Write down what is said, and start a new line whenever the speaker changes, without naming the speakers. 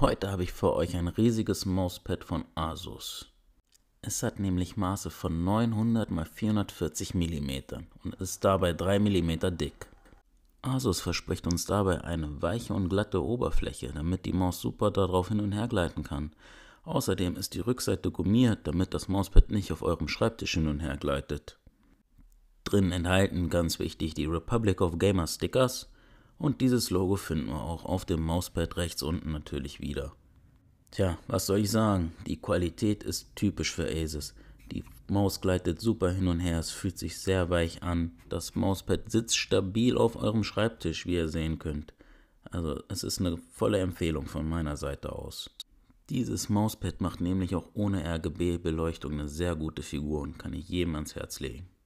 Heute habe ich für euch ein riesiges Mauspad von Asus. Es hat nämlich Maße von 900 x 440 mm und ist dabei 3 mm dick. Asus verspricht uns dabei eine weiche und glatte Oberfläche, damit die Maus super darauf hin und her gleiten kann. Außerdem ist die Rückseite gummiert, damit das Mauspad nicht auf eurem Schreibtisch hin und her gleitet. Drin enthalten ganz wichtig die Republic of Gamer Stickers, und dieses Logo finden wir auch auf dem Mauspad rechts unten natürlich wieder. Tja, was soll ich sagen? Die Qualität ist typisch für Asus. Die Maus gleitet super hin und her, es fühlt sich sehr weich an. Das Mauspad sitzt stabil auf eurem Schreibtisch, wie ihr sehen könnt. Also es ist eine volle Empfehlung von meiner Seite aus. Dieses Mauspad macht nämlich auch ohne RGB-Beleuchtung eine sehr gute Figur und kann ich jedem ans Herz legen.